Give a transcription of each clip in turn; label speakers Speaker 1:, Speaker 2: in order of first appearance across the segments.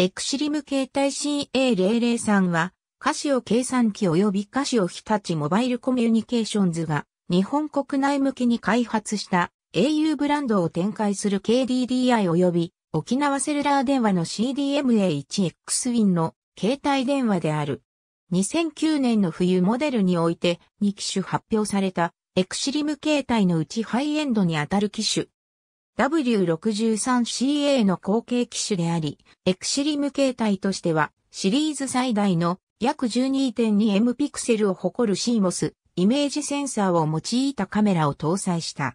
Speaker 1: エクシリム携帯 CA003 は、カシオ計算機及びカシオ日立モバイルコミュニケーションズが日本国内向けに開発した au ブランドを展開する KDDI 及び沖縄セルラー電話の CDMA1X Win の携帯電話である。2009年の冬モデルにおいて2機種発表されたエクシリム携帯のうちハイエンドにあたる機種 W63CA の後継機種であり、エクシリム形態としてはシリーズ最大の約 12.2M ピクセルを誇る CMOS イメージセンサーを用いたカメラを搭載した。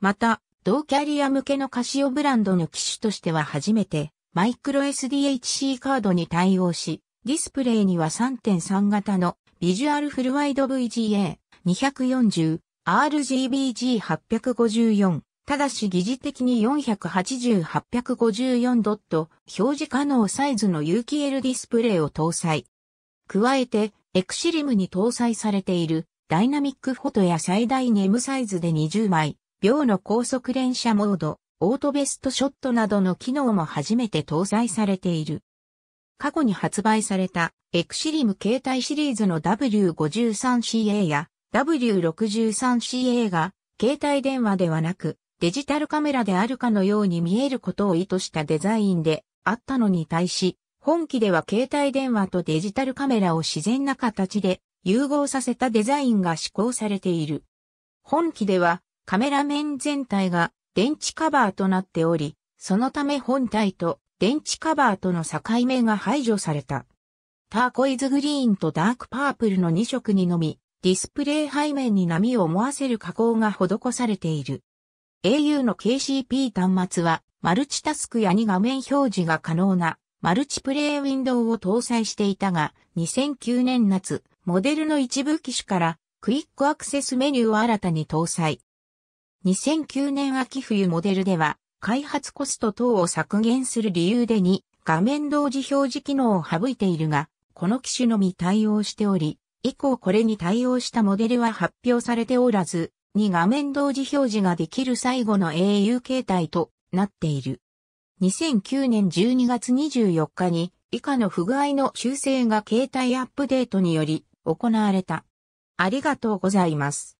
Speaker 1: また、同キャリア向けのカシオブランドの機種としては初めて、マイクロ SDHC カードに対応し、ディスプレイには3.3型のビジュアルフルワイド VGA240RGBG854 ただし疑似的に480-854ドット表示可能サイズの有機 L ディスプレイを搭載。加えて、エクシリムに搭載されているダイナミックフォトや最大 M サイズで20枚、秒の高速連写モード、オートベストショットなどの機能も初めて搭載されている。過去に発売されたエクシリム携帯シリーズの W53CA や W63CA が携帯電話ではなくデジタルカメラであるかのように見えることを意図したデザインであったのに対し、本機では携帯電話とデジタルカメラを自然な形で融合させたデザインが施行されている。本機ではカメラ面全体が電池カバーとなっており、そのため本体と電池カバーとの境目が排除された。ターコイズグリーンとダークパープルの2色にのみ、ディスプレイ背面に波を思わせる加工が施されている。au の KCP 端末は、マルチタスクや2画面表示が可能な、マルチプレイウィンドウを搭載していたが、2009年夏、モデルの一部機種から、クイックアクセスメニューを新たに搭載。2009年秋冬モデルでは、開発コスト等を削減する理由で2、画面同時表示機能を省いているが、この機種のみ対応しており、以降これに対応したモデルは発表されておらず、に画面同時表示ができる最後の au 形態となっている。2009年12月24日に以下の不具合の修正が携帯アップデートにより行われた。ありがとうございます。